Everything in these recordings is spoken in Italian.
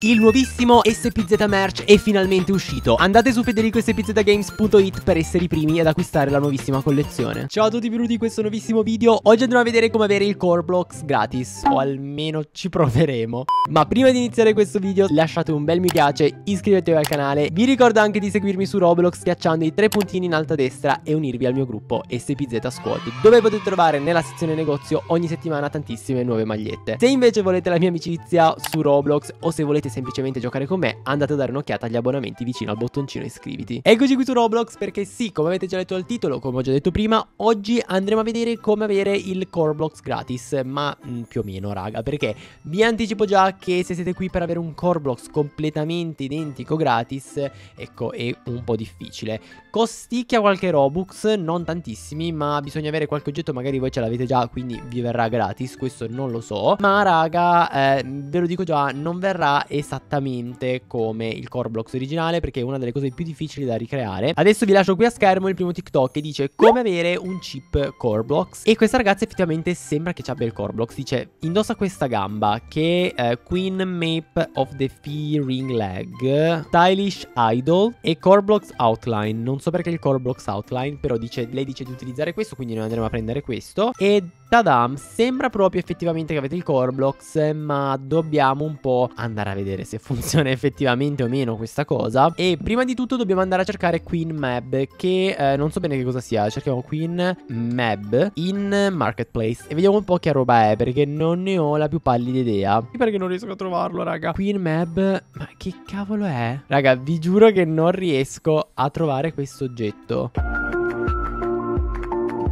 Il nuovissimo SPZ Merch è finalmente uscito. Andate su federicospzgames.it per essere i primi ad acquistare la nuovissima collezione. Ciao a tutti, benvenuti in questo nuovissimo video. Oggi andremo a vedere come avere il Core Blocks gratis, o almeno ci proveremo. Ma prima di iniziare questo video lasciate un bel mi piace, iscrivetevi al canale. Vi ricordo anche di seguirmi su Roblox schiacciando i tre puntini in alto a destra e unirvi al mio gruppo SPZ Squad, dove potete trovare nella sezione negozio ogni settimana tantissime nuove magliette. Se invece volete la mia amicizia su Roblox o se volete volete semplicemente giocare con me, andate a dare un'occhiata agli abbonamenti vicino al bottoncino iscriviti. Eccoci qui su Roblox perché sì, come avete già letto al titolo, come ho già detto prima, oggi andremo a vedere come avere il core blocks gratis, ma mh, mm, più o meno raga, perché vi anticipo già che se siete qui per avere un core blocks completamente identico gratis, ecco, è un po' difficile. Costicchia qualche Robux, non tantissimi, ma bisogna avere qualche oggetto, magari voi ce l'avete già, quindi vi verrà gratis, questo non lo so. Ma raga, eh, ve lo dico già, non verrà esattamente come il core blocks originale perché è una delle cose più difficili da ricreare. Adesso vi lascio qui a schermo il primo TikTok che dice come avere un chip core blocks e questa ragazza effettivamente sembra che ci abbia il core blocks, dice indossa questa gamba che è eh, Queen mape of the Fearing Leg, Stylish Idol e Core Blocks Outline. Non so perché il Core Blocks Outline, però dice, lei dice di utilizzare questo, quindi noi andremo a prendere questo. E Tadam, sembra proprio effettivamente che avete il core blocks, ma dobbiamo un po' andare a vedere se funziona effettivamente o meno questa cosa. E prima di tutto dobbiamo andare a cercare Queen Mab, che eh, non so bene che cosa sia. Cerchiamo Queen Mab in Marketplace e vediamo un po' che roba è, perché non ne ho la più pallida idea. Perché non riesco a trovarlo, raga. Queen Mab, ma che cavolo è? Raga, vi giuro che non riesco a trovare questo oggetto.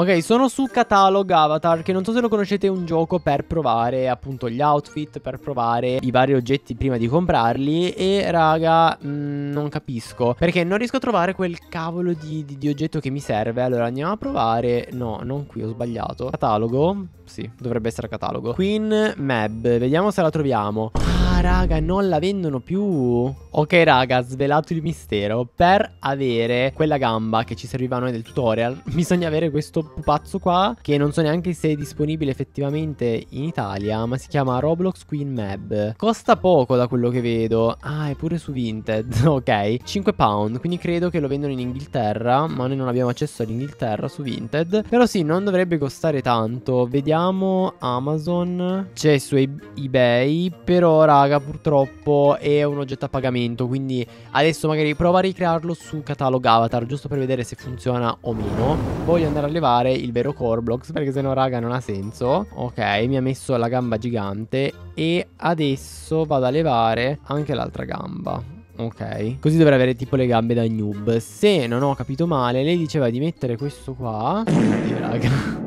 Ok, sono su Catalog Avatar, che non so se lo conoscete, è un gioco per provare appunto gli outfit, per provare i vari oggetti prima di comprarli. E raga, mh, mm, non capisco, perché non riesco a trovare quel cavolo di, di, di oggetto che mi serve. Allora andiamo a provare, no, non qui, ho sbagliato. Catalogo, sì, dovrebbe essere catalogo. Queen Mab, vediamo se la troviamo raga non la vendono più Ok raga svelato il mistero Per avere quella gamba che ci serviva a noi del tutorial Bisogna avere questo pupazzo qua Che non so neanche se è disponibile effettivamente in Italia Ma si chiama Roblox Queen Mab Costa poco da quello che vedo Ah è pure su Vinted Ok 5 pound Quindi credo che lo vendono in Inghilterra Ma noi non abbiamo accesso all'Inghilterra su Vinted Però sì non dovrebbe costare tanto Vediamo Amazon C'è su eBay Però raga paga purtroppo è un oggetto a pagamento, quindi adesso magari prova a ricrearlo su catalogo avatar, giusto per vedere se funziona o meno. Voglio andare a levare il vero Corblox, perché sennò raga non ha senso. Ok, mi ha messo la gamba gigante e adesso vado a levare anche l'altra gamba. Ok, così dovrà avere tipo le gambe da noob. Se non ho capito male, lei diceva di mettere questo qua. Oddio, raga.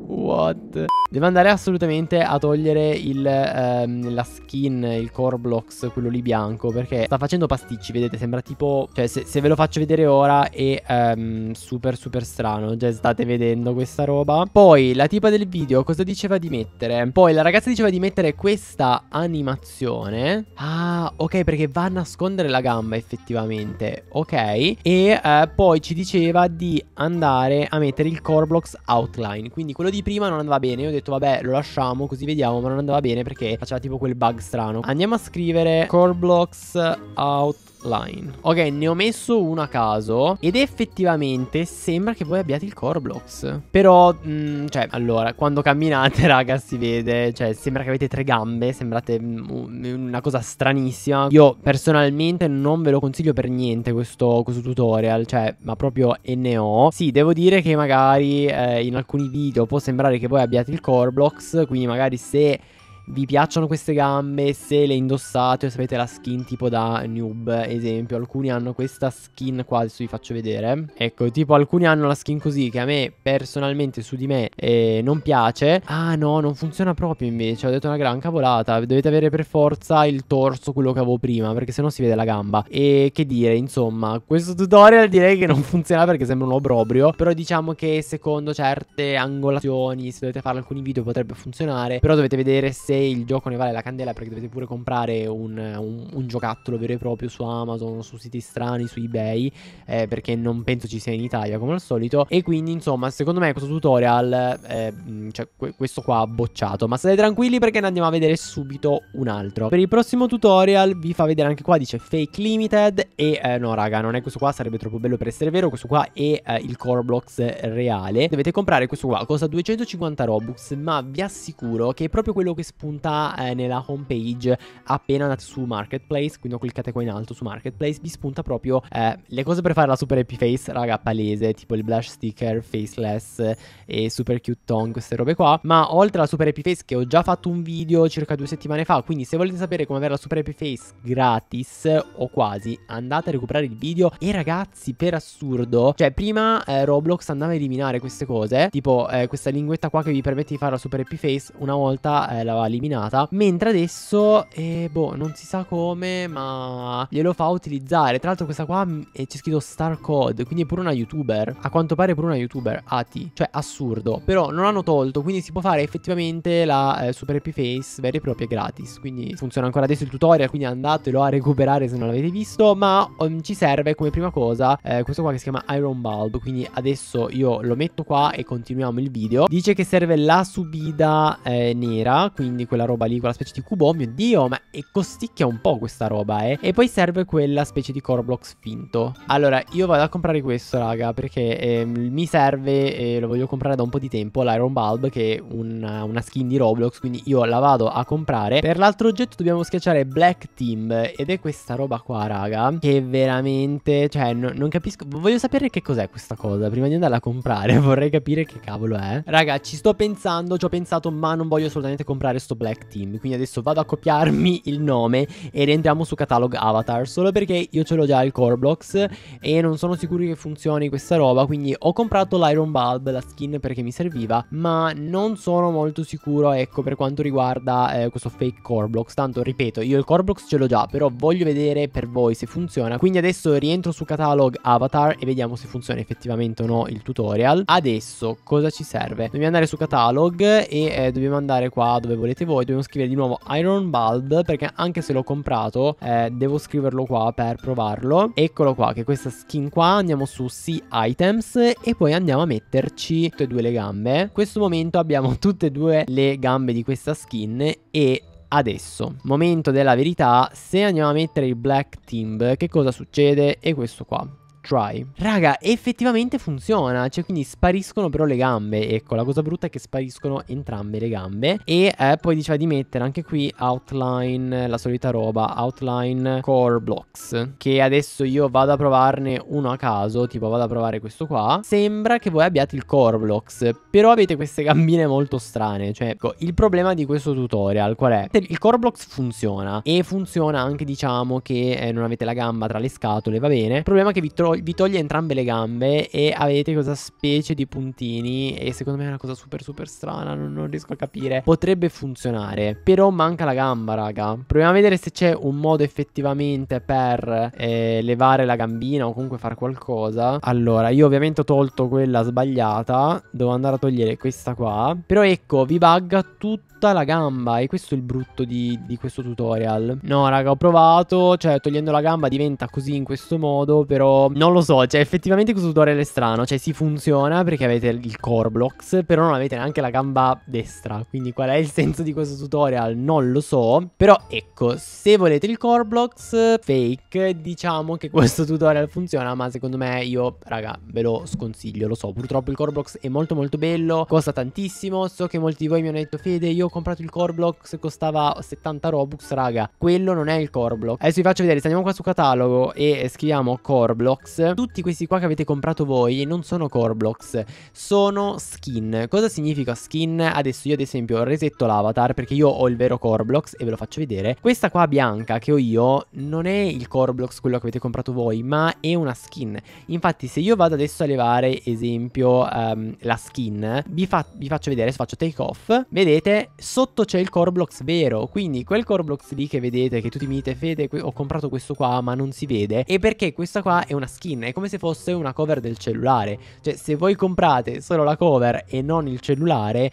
What? Devo andare assolutamente a togliere il, ehm, la skin, il core blocks, quello lì bianco, perché sta facendo pasticci, vedete, sembra tipo... Cioè, se, se ve lo faccio vedere ora è ehm, super super strano, già cioè, state vedendo questa roba. Poi, la tipa del video, cosa diceva di mettere? Poi, la ragazza diceva di mettere questa animazione. Ah, ok, perché va a nascondere la gamba effettivamente, ok? E eh, poi ci diceva di andare a mettere il core blocks outline, quindi quello di prima prima non andava bene. Io ho detto, vabbè, lo lasciamo così vediamo. Ma non andava bene perché faceva tipo quel bug strano. Andiamo a scrivere core blocks out Line. Ok, ne ho messo uno a caso ed effettivamente sembra che voi abbiate il core blocks. Però, mh, mm, cioè, allora, quando camminate, raga, si vede, cioè, sembra che avete tre gambe, sembrate mm, una cosa stranissima. Io personalmente non ve lo consiglio per niente questo, questo tutorial, cioè, ma proprio NO. Sì, devo dire che magari eh, in alcuni video può sembrare che voi abbiate il core blocks, quindi magari se vi piacciono queste gambe, se le indossate o se la skin tipo da noob, esempio, alcuni hanno questa skin qua, adesso vi faccio vedere. Ecco, tipo alcuni hanno la skin così che a me personalmente su di me eh, non piace. Ah no, non funziona proprio invece, ho detto una gran cavolata, dovete avere per forza il torso quello che avevo prima, perché se no si vede la gamba. E che dire, insomma, questo tutorial direi che non funziona perché sembra un obrobrio, però diciamo che secondo certe angolazioni, se dovete fare alcuni video potrebbe funzionare, però dovete vedere se se il gioco ne vale la candela perché dovete pure comprare un, un, un giocattolo vero e proprio su Amazon, su siti strani, su eBay, eh, perché non penso ci sia in Italia come al solito. E quindi insomma, secondo me questo tutorial, eh, cioè que- questo qua ha bocciato, ma state tranquilli perché ne andiamo a vedere subito un altro. Per il prossimo tutorial vi fa vedere anche qua, dice Fake Limited e eh, no raga, non è questo qua, sarebbe troppo bello per essere vero, questo qua è eh, il Core Blocks reale. Dovete comprare questo qua, costa 250 Robux, ma vi assicuro che è proprio quello che spunta spunta eh, nella home page appena andate su marketplace quindi ho cliccate qua in alto su marketplace vi spunta proprio eh, le cose per fare la super happy face raga palese tipo il blush sticker faceless e super cute tone queste robe qua ma oltre alla super happy face che ho già fatto un video circa due settimane fa quindi se volete sapere come avere la super happy face gratis o quasi andate a recuperare il video e ragazzi per assurdo cioè prima eh, Roblox andava a eliminare queste cose tipo eh, questa linguetta qua che vi permette di fare la super happy face una volta eh, l'aveva eliminata. Mentre adesso, eh, boh, non si sa come, ma glielo fa utilizzare. Tra l'altro questa qua eh, c'è scritto Star Code, quindi è pure una youtuber. A quanto pare è pure una youtuber, AT. Cioè, assurdo. Però non hanno tolto, quindi si può fare effettivamente la eh, Super Happy Face vera e propria gratis. Quindi funziona ancora adesso il tutorial, quindi andatelo a recuperare se non l'avete visto. Ma um, ci serve come prima cosa eh, questo qua che si chiama Iron Bulb. Quindi adesso io lo metto qua e continuiamo il video. Dice che serve la subida eh, nera, quindi di quella roba lì, quella specie di cubo, oh mio dio, ma e costicchia un po' questa roba, eh. E poi serve quella specie di core blocks finto. Allora, io vado a comprare questo, raga, perché eh, mi serve e eh, lo voglio comprare da un po' di tempo, l'Iron Bulb, che è una, una skin di Roblox, quindi io la vado a comprare. Per l'altro oggetto dobbiamo schiacciare Black Team, ed è questa roba qua, raga, che veramente, cioè, no, non capisco, voglio sapere che cos'è questa cosa, prima di andarla a comprare, vorrei capire che cavolo è. Raga, ci sto pensando, ci ho pensato, ma non voglio assolutamente comprare sto questo Black Team. Quindi adesso vado a copiarmi il nome e rientriamo su catalog avatar. Solo perché io ce l'ho già il core blocks e non sono sicuro che funzioni questa roba. Quindi ho comprato l'Iron Bulb, la skin perché mi serviva. Ma non sono molto sicuro, ecco, per quanto riguarda eh, questo fake core blocks. Tanto ripeto, io il core blocks ce l'ho già, però voglio vedere per voi se funziona. Quindi adesso rientro su catalog avatar e vediamo se funziona effettivamente o no il tutorial. Adesso cosa ci serve? Dobbiamo andare su catalog e eh, dobbiamo andare qua dove volete fate voi dobbiamo scrivere di nuovo Iron Bulb perché anche se l'ho comprato eh, devo scriverlo qua per provarlo. Eccolo qua che è questa skin qua andiamo su Sea Items e poi andiamo a metterci tutte e due le gambe. In questo momento abbiamo tutte e due le gambe di questa skin e adesso. Momento della verità, se andiamo a mettere il black timb, che cosa succede? È questo qua. Try. Raga, effettivamente funziona, cioè quindi spariscono però le gambe, ecco, la cosa brutta è che spariscono entrambe le gambe e eh, poi diceva di mettere anche qui outline, la solita roba, outline core blocks, che adesso io vado a provarne uno a caso, tipo vado a provare questo qua, sembra che voi abbiate il core blocks, però avete queste gambine molto strane, cioè ecco, il problema di questo tutorial qual è? Il core blocks funziona e funziona anche diciamo che eh, non avete la gamba tra le scatole, va bene, il problema è che vi trovo vi toglie entrambe le gambe e avete questa specie di puntini e secondo me è una cosa super super strana, non, non riesco a capire. Potrebbe funzionare, però manca la gamba, raga. Proviamo a vedere se c'è un modo effettivamente per eh, levare la gambina o comunque far qualcosa. Allora, io ovviamente ho tolto quella sbagliata, devo andare a togliere questa qua, però ecco, vi bugga tutto tutta la gamba e questo è il brutto di, di questo tutorial. No raga ho provato, cioè togliendo la gamba diventa così in questo modo però non lo so, cioè effettivamente questo tutorial è strano, cioè si funziona perché avete il core blocks però non avete neanche la gamba destra, quindi qual è il senso di questo tutorial non lo so, però ecco se volete il core blocks fake diciamo che questo tutorial funziona ma secondo me io raga ve lo sconsiglio, lo so, purtroppo il core blocks è molto molto bello, costa tantissimo, so che molti di voi mi hanno detto Fede io comprato il core block se costava 70 robux, raga. Quello non è il core block. Adesso vi faccio vedere, se andiamo qua su catalogo e scriviamo core blocks, tutti questi qua che avete comprato voi non sono core blocks, sono skin. Cosa significa skin? Adesso io ad esempio resetto l'avatar perché io ho il vero core blocks e ve lo faccio vedere. Questa qua bianca che ho io non è il core blocks quello che avete comprato voi, ma è una skin. Infatti se io vado adesso a levare esempio um, la skin, vi, fa vi faccio vedere, se faccio take off, vedete Sotto c'è il core blocks vero, quindi quel core blocks lì che vedete, che tutti mi dite Fede ho comprato questo qua ma non si vede, è perché questa qua è una skin, è come se fosse una cover del cellulare. Cioè se voi comprate solo la cover e non il cellulare...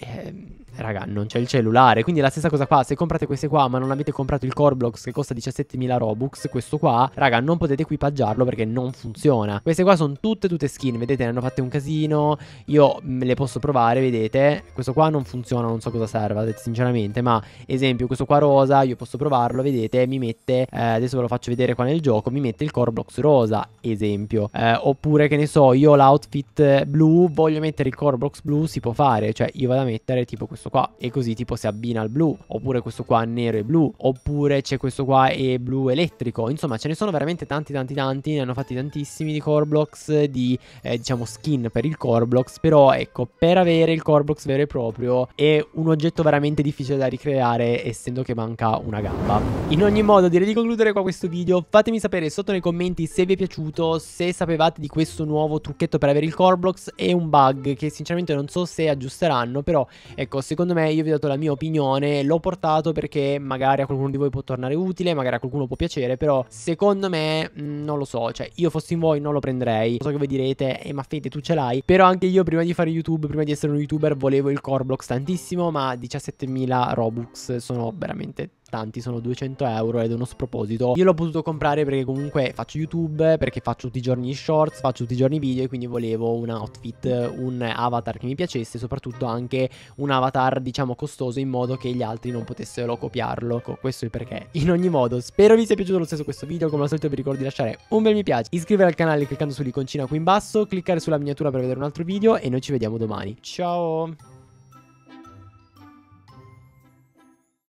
Ehm raga, non c'è il cellulare. Quindi è la stessa cosa qua, se comprate queste qua ma non avete comprato il Core Blocks che costa 17.000 Robux, questo qua, raga, non potete equipaggiarlo perché non funziona. Queste qua sono tutte tutte skin, vedete, ne hanno fatte un casino. Io me mm, le posso provare, vedete? Questo qua non funziona, non so cosa serva, sinceramente, ma esempio, questo qua rosa, io posso provarlo, vedete, mi mette eh, adesso ve lo faccio vedere qua nel gioco, mi mette il Core Blocks rosa, esempio. Eh, oppure che ne so, io l'outfit blu, voglio mettere il Core Blocks blu, si può fare, cioè io vado a mettere tipo questo qua qua e così tipo si abbina al blu, oppure questo qua nero e blu, oppure c'è questo qua e blu elettrico, insomma ce ne sono veramente tanti tanti tanti, ne hanno fatti tantissimi di core blocks, di eh, diciamo skin per il core blocks, però ecco per avere il core blocks vero e proprio è un oggetto veramente difficile da ricreare essendo che manca una gamba. In ogni modo direi di concludere qua questo video, fatemi sapere sotto nei commenti se vi è piaciuto, se sapevate di questo nuovo trucchetto per avere il core blocks, è un bug che sinceramente non so se aggiusteranno, però ecco secondo secondo me io vi ho dato la mia opinione, l'ho portato perché magari a qualcuno di voi può tornare utile, magari a qualcuno può piacere, però secondo me non lo so, cioè io fossi in voi non lo prenderei. So che voi direte "Eh ma Fede tu ce l'hai?" Però anche io prima di fare YouTube, prima di essere un youtuber volevo il Corblox tantissimo, ma 17.000 Robux sono veramente tanti sono 200 euro ed è uno sproposito. Io l'ho potuto comprare perché comunque faccio YouTube, perché faccio tutti i giorni shorts, faccio tutti i giorni video e quindi volevo un outfit, un avatar che mi piacesse, soprattutto anche un avatar diciamo costoso in modo che gli altri non potessero copiarlo. Ecco, questo è il perché. In ogni modo, spero vi sia piaciuto lo stesso questo video, come al solito vi ricordo di lasciare un bel mi piace, iscrivervi al canale cliccando sull'iconcina qui in basso, cliccare sulla miniatura per vedere un altro video e noi ci vediamo domani. Ciao!